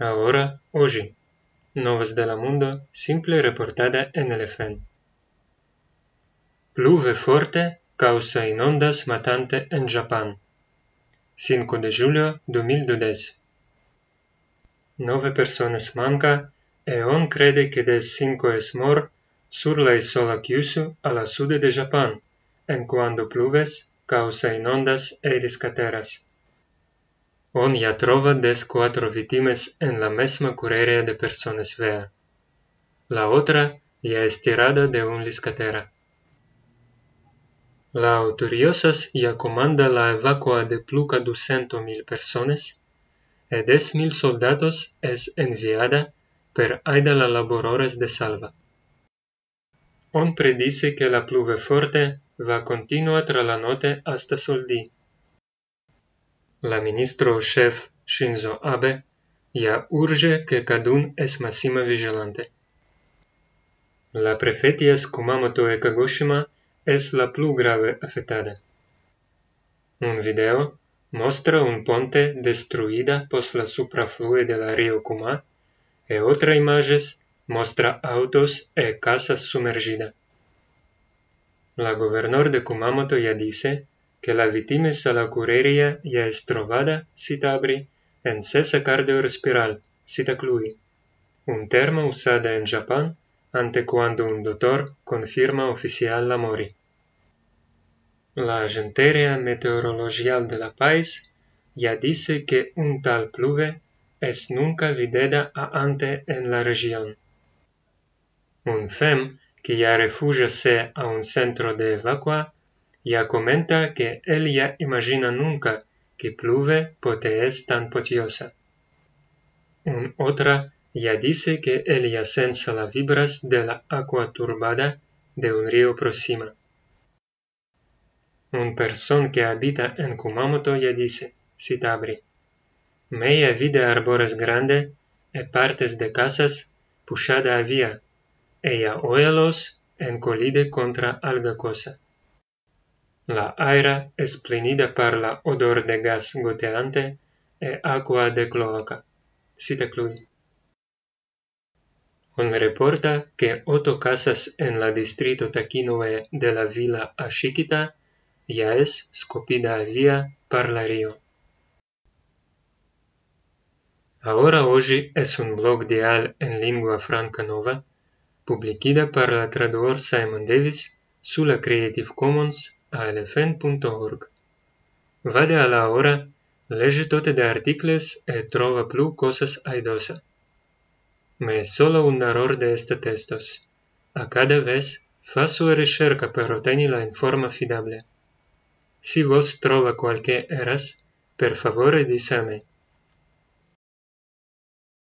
Ahora, hoje. Novas de la mundo, simple reportada en el FN. Pluve forte, causa inondas matante en Japan. 5 de julio 2012. Nove personas manca, e on crede que de 5 es mor, sur la isola Kyushu, a la sude de Japan, en cuando pluves, causa inondas e riscateras. ya trova des cuatro vitimes en la mesma cureria de personas vea. La otra ya es de un liscatera. La autoriosas ya comanda la evacua de pluca ducento mil personas, e des mil soldados es enviada per aida la laborores de salva. On predice que la pluve forte va continua tra la notte hasta soldi. la ministro chef Shinzo Abe ya urge que Kadun es massima vigilante. La prefetias Kumamoto e Kagoshima es la plu grave afetada. Un video mostra un ponte destruida pos la supraflue de la rio Kuma e otra images mostra autos e casas sumergida. La gobernor de Kumamoto ya dice che la vittime sala curerie ia est trovada sit abri en sesa cardio respiral sit aclui un termo usada in japan ante quando un dottor confirma oficial la mori la agenteria meteorologial de la pais ia disse che un tal pluve es nunca videda a ante en la region un fem qui ia refugia se a un centro de evacua Ya comenta que él imagina nunca que Pluve porque tan potiosa. Un otra ya dice que él ya sensa las vibras de la agua turbada de un río próxima. Un person que habita en Kumamoto ya dice, citabri, Meia vida arbores grande e partes de casas puxada a vía, ella oelos encolide contra alga cosa. La aire es plenida par la odor de gas goteante e agua de cloaca. Cita Cluny. On reporta que Otto casas en la distrito taquinoe de la villa Ashikita ya es scopida vía par la rio. Ahora hoy es un blog de al en lingua franca nova, publicida par la traduor Simon Davis, sulla Creative Commons Vade a la hora, lege tote de articles e trova plu cosas aidosa. Me solo un error de este testos. A cada vez fa e reserca per oteni la informa fidable. Si vos trova qualche eras, per favore disame.